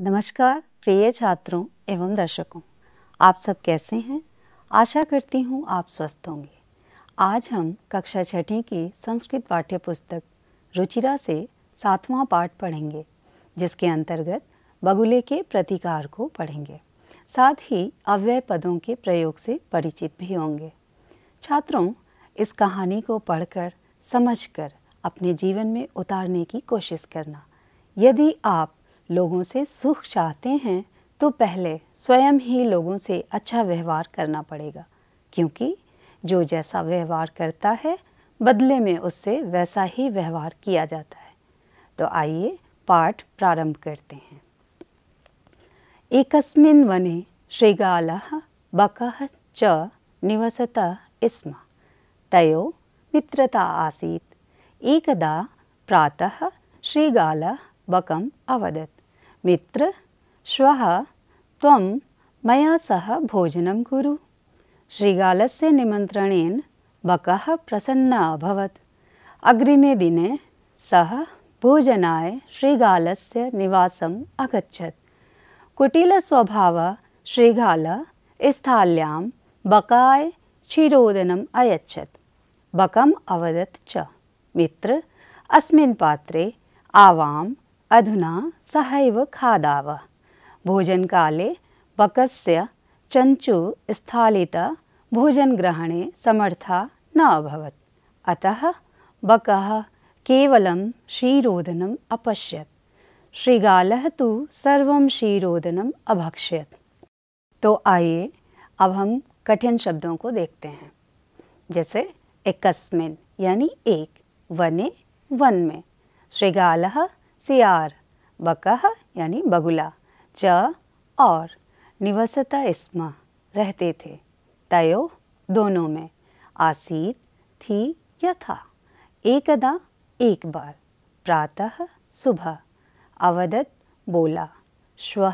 नमस्कार प्रिय छात्रों एवं दर्शकों आप सब कैसे हैं आशा करती हूँ आप स्वस्थ होंगे आज हम कक्षा छठी की संस्कृत पाठ्य पुस्तक रुचिरा से सातवां पाठ पढ़ेंगे जिसके अंतर्गत बगुले के प्रतिकार को पढ़ेंगे साथ ही अव्यय पदों के प्रयोग से परिचित भी होंगे छात्रों इस कहानी को पढ़कर समझकर अपने जीवन में उतारने की कोशिश करना यदि आप लोगों से सुख चाहते हैं तो पहले स्वयं ही लोगों से अच्छा व्यवहार करना पड़ेगा क्योंकि जो जैसा व्यवहार करता है बदले में उससे वैसा ही व्यवहार किया जाता है तो आइए पाठ प्रारंभ करते हैं एकस्मिन वने श्रीगाल बक च निवसत स्म तय मित्रता आसी एकदा प्रातः श्रीगाल बकम अवदत मित्र श्वः त्वं मया सह भोजनं कुरु श्रीगालस्य निमन्त्रणेन बकः प्रसन्ना अभवत् अग्रिमे दिने सः भोजनाय श्रीगालस्य निवासम् अगच्छत् कुटिलस्वभावः श्रीगाल स्थाल्यां बकाय क्षीरोदनम् अयच्छत् बकम् अवदत् च मित्र अस्मिन् पात्रे आवां अधुना सहैव भोजन काले बकस्य स्थालित भोजन भोजनग्रहणे समर्था न अभवत अतः बकः केवलं क्षीरोदनम् अपश्यत् श्रीगालः तो सर्व क्षीरोदनम अभक्ष्यत तो आइए अब हम कठिन शब्दों को देखते हैं जैसे एकस्मिन यानी एक वने वन में श्रीगाल सियार बकह यानी बगुला च और निवसता इसमा रहते थे तयो दोनों में आसीत थी या था एकदा एक बार प्रातः सुबह अवदत बोला श्व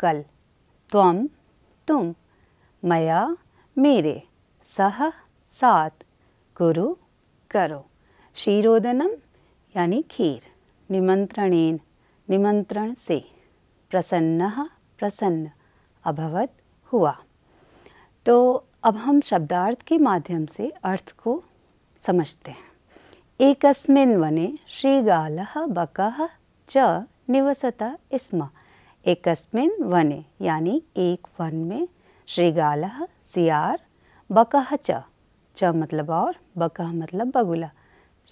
कल त्वम तुम मया मेरे सह साथ गुरु करो शीरोदनम यानी खीर निमंत्रणेन निमंत्रण से प्रसन्न प्रसन्न अभवत हुआ तो अब हम शब्दार्थ के माध्यम से अर्थ को समझते हैं एक वने श्रीगालः बक च निवसत स्म एक वने यानी एक वन में श्रीगालः सियार बक च च मतलब और बक मतलब बगुला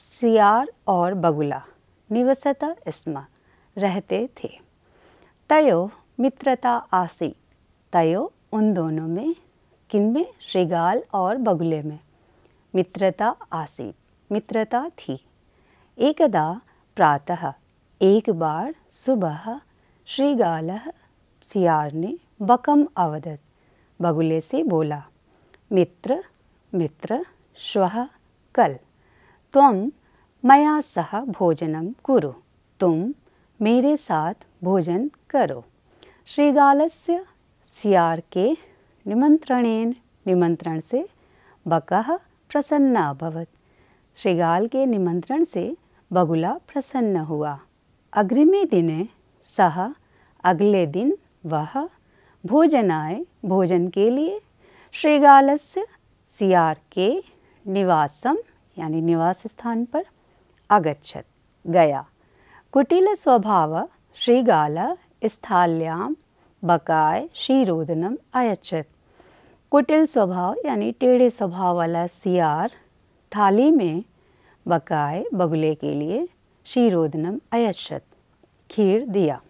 सियार और बगुला निवसत स्म रहते थे तयो मित्रता आसी तयो उन दोनों में किन में श्रीगाल और बगुले में मित्रता आसी मित्रता थी एकदा प्रातः एक बार सुबह श्रीगाल सियार ने बकम अवदत बगुले से बोला मित्र मित्र श्व कल त्वम मया सह भोजनम कुरु तुम मेरे साथ भोजन करो श्रीगालस्य सियार के निमंत्रणेन निमंत्रण से बकह प्रसन्न अभवत श्रीगाल के निमंत्रण से बगुला प्रसन्न हुआ अग्रिमे दिने सह अगले दिन वह भोजनाय भोजन के लिए श्रीगालस्य सियार के निवासम यानी निवास स्थान पर अगछत गया स्वभाव श्रीगाल स्थाल्याम बकाय शीरोदनम अयचत कुटिल स्वभाव यानी टेढ़े स्वभाव वाला सियार थाली में बकाय बगुले के लिए शीरोदनम अयछत खीर दिया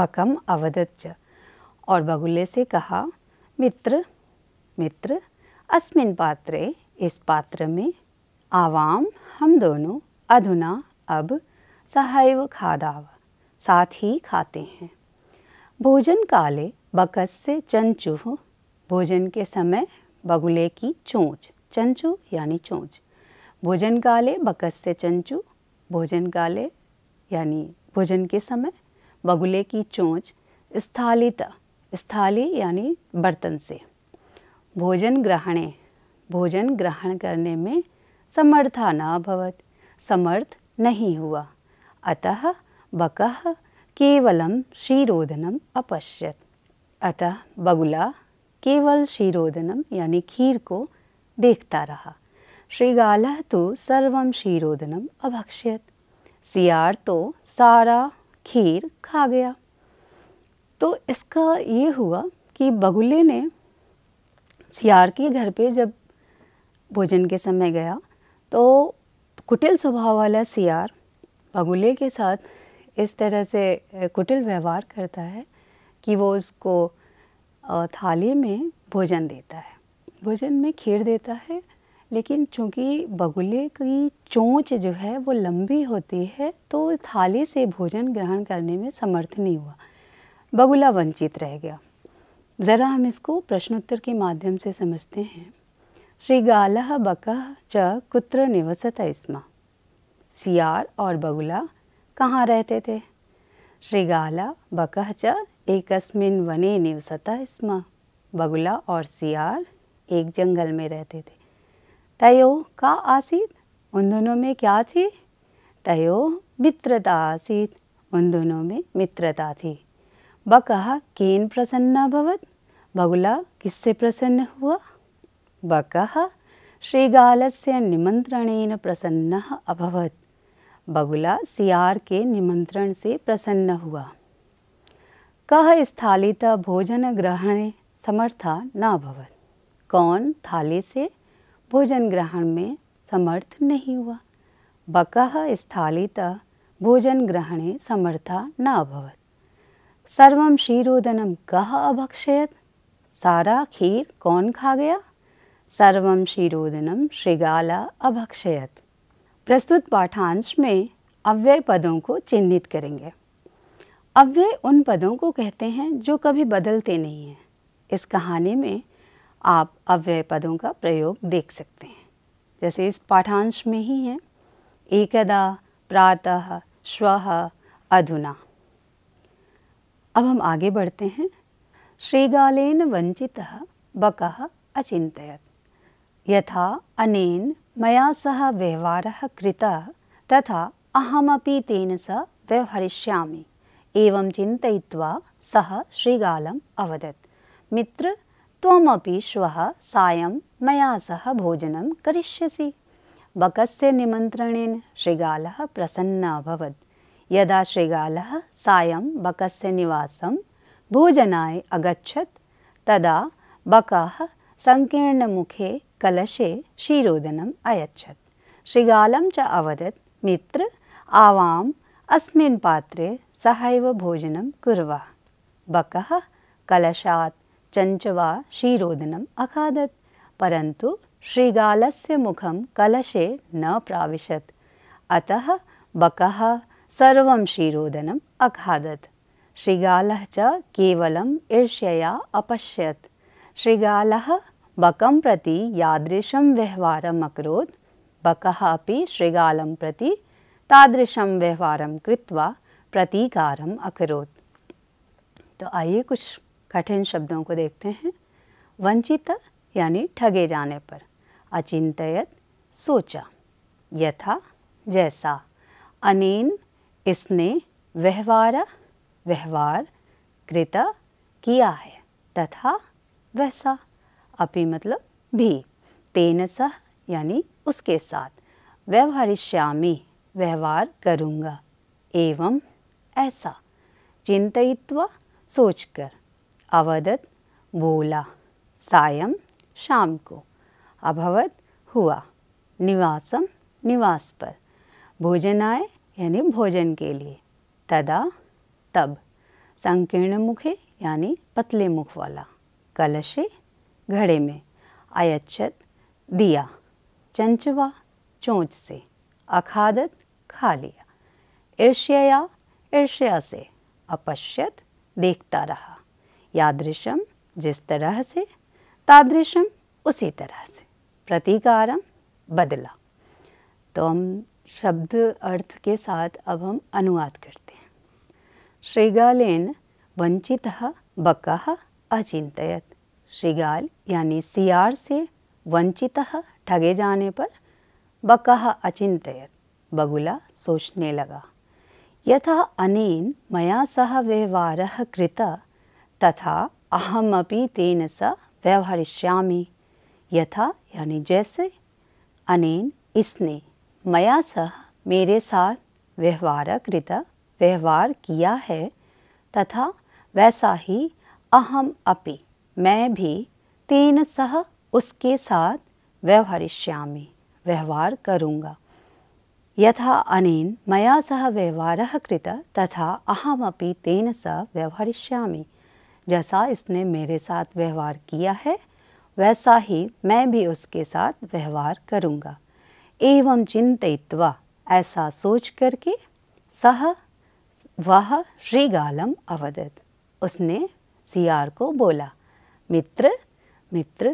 बकम अवदत और बगुले से कहा मित्र मित्र अस्मिन पात्रे इस पात्र में आवाम हम दोनों अधुना अब सहैव खादाव साथ ही खाते हैं भोजन काले बकस से चंचुह भोजन के समय बगुले की चोंच चंचु यानी चोंच भोजन काले बकस से चंचू भोजन काले यानी भोजन के समय बगुले की चोंच स्थालित स्थाली यानी बर्तन से भोजन ग्रहणे भोजन ग्रहण करने में समर्था न अभवत समर्थ नहीं हुआ अतः बक केवलम क्षीरोदनम अपश्यत अतः बगुला केवल शीरोदनम यानी खीर को देखता रहा श्रीगालह तो सर्व क्षीरोदनम अभक्ष्यत सियार तो सारा खीर खा गया तो इसका ये हुआ कि बगुले ने सियार के घर पे जब भोजन के समय गया तो कुटिल स्वभाव वाला सियार बगुले के साथ इस तरह से कुटिल व्यवहार करता है कि वो उसको थाली में भोजन देता है भोजन में खीर देता है लेकिन चूंकि बगुले की चोंच जो है वो लंबी होती है तो थाली से भोजन ग्रहण करने में समर्थ नहीं हुआ बगुला वंचित रह गया ज़रा हम इसको प्रश्नोत्तर के माध्यम से समझते हैं गालह बक च कुत्र निवसत स्म सियार और बगुला कहाँ रहते थे गाला बक च एकस्मिन वने निवसता स्म बगुला और सियार एक जंगल में रहते थे तयो का आसीत उन दोनों में क्या थी तयो मित्रता आसीत उन दोनों में मित्रता थी बकः केन प्रसन्न अभवत बगुला किससे प्रसन्न हुआ बक श्रीगाल निमंत्रणेन प्रसन्न अभवत बगुला सियार के निमंत्रण से प्रसन्न हुआ कह स्थाली भोजन ग्रहण समर्था न अभवत कौन थाली से भोजन ग्रहण में समर्थ नहीं हुआ बक स्थाली भोजन ग्रहणे समर्था न अभवत सर्व क्षीरोदनम कह अभक्षयत सारा खीर कौन खा गया सर्व शिरोदनम श्रीगाला अभक्षयत प्रस्तुत पाठांश में अव्यय पदों को चिन्हित करेंगे अव्यय उन पदों को कहते हैं जो कभी बदलते नहीं हैं इस कहानी में आप अव्यय पदों का प्रयोग देख सकते हैं जैसे इस पाठांश में ही है एकदा प्रातः श्व अधुना अब हम आगे बढ़ते हैं श्रीगालेन वंचित बक अचिंतयत यथा अनेन मया सह व्यवहारः कृतः तथा अहमपि तेन सह व्यवहरिष्यामि एवं चिन्तयित्वा सः श्रीगालम् अवदत् मित्र त्वमपि श्वः सायं मया सह भोजनं करिष्यसि बकस्य निमन्त्रणेन श्रीगालः प्रसन्नः अभवत् यदा श्रीगालः सायं बकस्य निवासं भोजनाय अगच्छत् तदा बकः सङ्कीर्णमुखे कलशे क्षीरोदनम् अयच्छत् शृगालं च अवदत् मित्र आवाम अस्मिन् पात्रे सहैव भोजनं कुर्वः बकः कलशात् चञ्चवा क्षीरोदनम् अखादत् परन्तु श्रीगालस्य मुखं कलशे न प्राविशत् अतः बकः सर्वं क्षीरोदनम् अखादत् श्रीगालः च केवलम् ईर्ष्यया अपश्यत् श्रीगालः बकं प्रति यादृशं व्यवहारम् अकरोत् बकः अपि शृगालं प्रति तादृशं व्यवहारं कृत्वा प्रतिकारम अकरोत् तो आइए कुछ कठिन शब्दों को देखते हैं वंचित यानी ठगे जाने पर अचिंतयत सोचा यथा जैसा अनेन इसने व्यवहार व्यवहार कृत किया है तथा वैसा अपि मतलब भी तेन सह यानी उसके साथ व्यवहारिष्यामी व्यवहार करूँगा एवं ऐसा चिंतित्वा सोचकर अवदत बोला सायं शाम को अभवत हुआ निवासम निवास पर भोजनाय यानी भोजन के लिए तदा तब संकीर्ण मुखे यानी पतले मुख वाला कलशे घड़े में अयच्छत दिया चंचवा चोंच से अखादत खा लिया ईर्ष्या ईर्ष्या से अपश्यत देखता रहा यादृशम जिस तरह से तादृशम उसी तरह से प्रतिकारम बदला तो हम शब्द अर्थ के साथ अब हम अनुवाद करते हैं श्रीगालेन वंचित बक अचिंतयत श्रीगाल यानी सियार से वंचित ठगे जाने पर बकह अचिंतयत बगुला सोचने लगा यथा अनेन मया सह व्यवहार कृत तथा अहमपि तेन स व्यवहरिष्यामि यथा यानी जैसे अनेन इसने मया सह मेरे साथ व्यवहार कृत व्यवहार किया है तथा वैसा ही अहम अपी मैं भी तेन सह उसके साथ व्यवहारिष्यामी व्यवहार करूँगा यथा अनेन मया सह व्यवहार कृत तथा अहमपि तेन सह व्यवहरिष्यामि जैसा इसने मेरे साथ व्यवहार किया है वैसा ही मैं भी उसके साथ व्यवहार करूँगा एवं चिंतित्वा ऐसा सोच करके सह वह श्रीगालम अवदत उसने सियार को बोला मित्र मित्र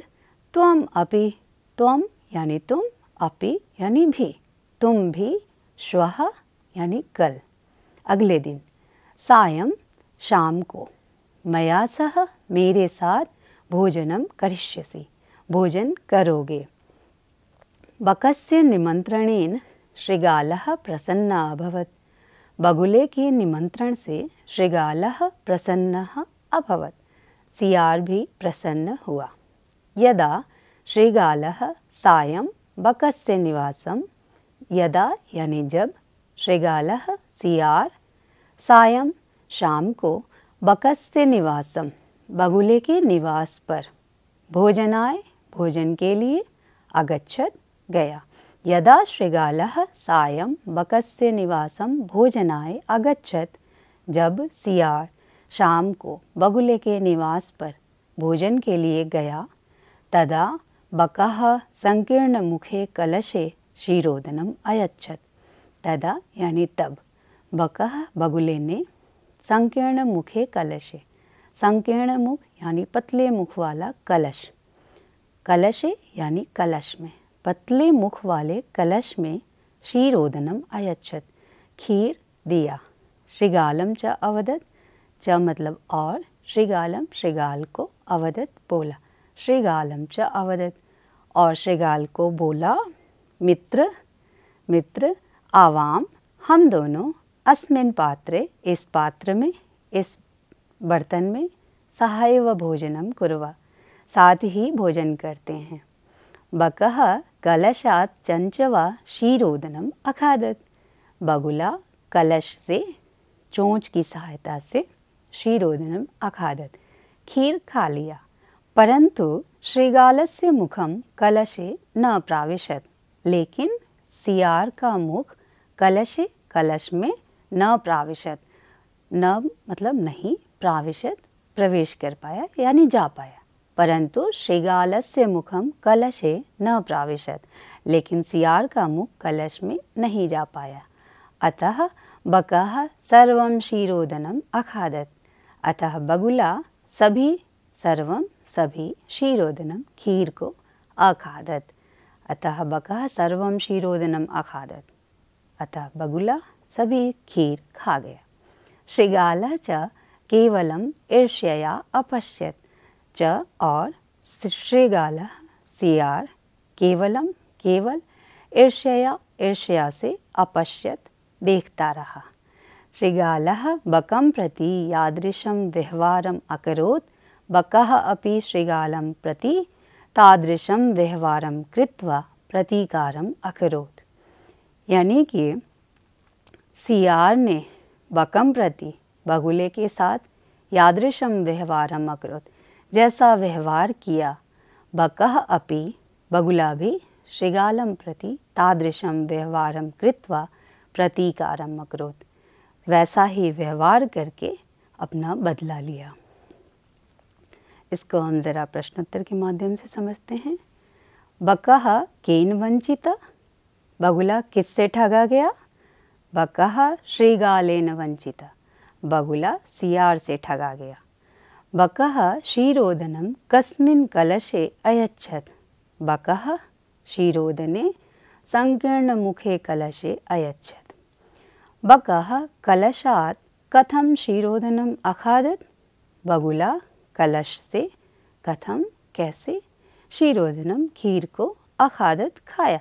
त्वम अपि त्वम यानी तुम अपि यानी भी तुम भी श्वः यानी कल अगले दिन सायं शाम को मया सह मेरे साथ भोजनम करिष्यसि भोजन करोगे बकस्य निमंत्रणेन श्रृगालः प्रसन्न अभवत् बगुले के निमंत्रण से श्रृगालः प्रसन्न अभवत् सियार भी प्रसन्न हुआ यदा श्रीगाल सायं बकस्य निवास यदा यानी जब श्रीगाल सियार सायं शाम को बकस्य निवासम बगुले के निवास पर भोजनाय भोजन के लिए अगच्छत गया यदा श्रीगाल सायं बकस्य निवासम भोजनाय अगच्छत जब सियार शाम को बगुले के निवास पर भोजन के लिए गया तदा संकीर्ण मुखे कलशे क्षीरोदनम अयच्छत तदा यानी तब बक बगुले ने संकीर्ण मुखे कलशे संकीर्ण मुख यानी पतले मुख वाला कलश कलशे यानी कलश में पतले मुख वाले कलश में क्षीरोदनम अयच्छत खीर दिया श्रीगालम च अवदत च मतलब और श्रीगालम श्रीगाल को अवदत बोला श्रीगालम च अवदत और श्रीगाल को बोला मित्र मित्र आवाम हम दोनों अस्मिन पात्रे इस पात्र में इस बर्तन में सहाय व भोजनम कुरवा साथ ही भोजन करते हैं बकह कलशात चंचवा शीरोदनम अखादत बगुला कलश से चोंच की सहायता से क्षीरोदनम अखादत खीर खा लिया परंतु से मुखम कलशे न प्राविशत लेकिन सियार का मुख कलशे कलश में न प्राविशत न मतलब नहीं प्राविशत प्रवेश कर पाया यानी जा पाया परंतु से मुखम कलशे न प्राविशत लेकिन सियार का मुख कलश में नहीं जा पाया अतः बकह सर्व क्षीरोदनम अखादत अतः बगुला सभी सर्वम सभी शीरोदनम खीर को अखादत अतः बकह सर्वम शीरोदनम अखादत अतः बगुला सभी खीर खा गया श्रृगाल च केवलम ईर्ष्यया अपश्यत च और श्रृगाला सियार केवलम केवल ईर्ष्यया ईर्ष्या से अपश्यत देखता रहा श्रीगालः बकं प्रति यादृशं व्यवहार अकरोत् बकः अपि श्रीगालं प्रति तादृशं व्यवहारं कृत्वा प्रतिकारम अकरोत यानी कि सियार ने बकम प्रति बगुले के साथ यादृशम व्यवहारम अकोत् जैसा व्यवहार किया बक अपि बगुला भी श्रीगालम प्रति तादृशम व्यवहार कृत्वा प्रतिकारम अकरोत वैसा ही व्यवहार करके अपना बदला लिया इसको हम ज़रा प्रश्नोत्तर के माध्यम से समझते हैं बकहा केन वंचिता बगुला किससे ठगा गया बकहा श्रीगालेन वंचिता बगुला सियार से ठगा गया बकहा शीरोदनम कस्मिन कलशे अयच्छत बकहा शीरोदने संकीर्ण मुखे कलशे अयच्छत बक कलशा कथम क्षीरोदनम् अखादत बगुला कलश से कथम कैसे क्षीरोदनम खीर को अखादत खाया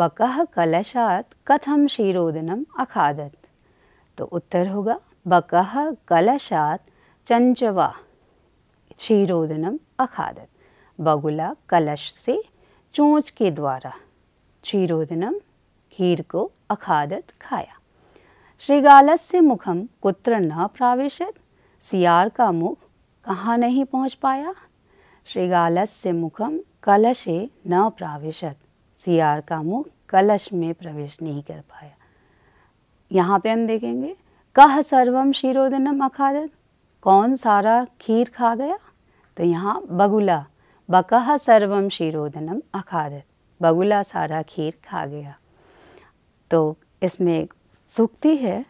बक कलशात कथम क्षीरोदनम अखादत तो उत्तर होगा बक कलशात चंचवा क्षीरोदनम अखादत बगुला कलश से चोंच के द्वारा क्षीरोदनम खीर को अखादत खाया श्रीगालस्य मुखम कुत्र न प्रावेशित सियार का मुख कहाँ नहीं पहुँच पाया श्रीगालस्य मुखम कलशे न प्रावेशत सियार का मुख कलश में प्रवेश नहीं कर पाया यहाँ पे हम देखेंगे कह सर्वम शिरोदनम अखादत कौन सारा खीर खा गया तो यहाँ बगुला बकह सर्वम शिरोदनम अखादत बगुला सारा खीर खा गया तो इसमें एक सूक्ति है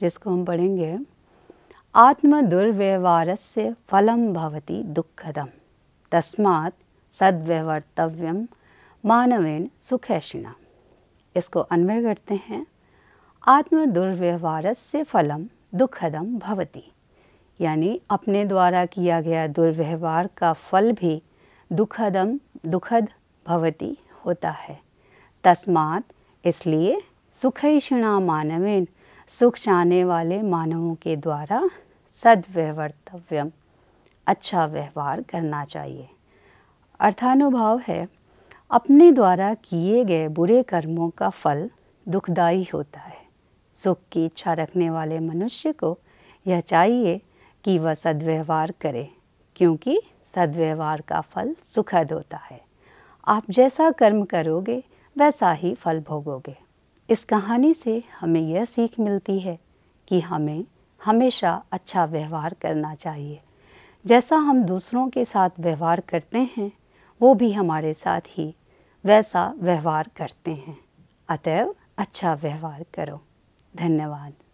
जिसको हम पढ़ेंगे आत्म दुर्व्यवहार से फलम भवती दुखदम तस्मात् सदव्यवर्तव्यम मानवेन सुखैषिणा इसको अन्वय करते हैं आत्म दुर्व्यवहार से फलम दुखदम भवती यानी अपने द्वारा किया गया दुर्व्यवहार का फल भी दुखदम दुखद भवती होता है तस्मात इसलिए सुखैषिणा मानवेन सुख चाहने वाले मानवों के द्वारा सदव्यवर्तव्यम अच्छा व्यवहार करना चाहिए अर्थानुभाव है अपने द्वारा किए गए बुरे कर्मों का फल दुखदायी होता है सुख की इच्छा रखने वाले मनुष्य को यह चाहिए कि वह सद्व्यवहार करे क्योंकि सद्व्यवहार का फल सुखद होता है आप जैसा कर्म करोगे वैसा ही फल भोगोगे इस कहानी से हमें यह सीख मिलती है कि हमें हमेशा अच्छा व्यवहार करना चाहिए जैसा हम दूसरों के साथ व्यवहार करते हैं वो भी हमारे साथ ही वैसा व्यवहार करते हैं अतएव अच्छा व्यवहार करो धन्यवाद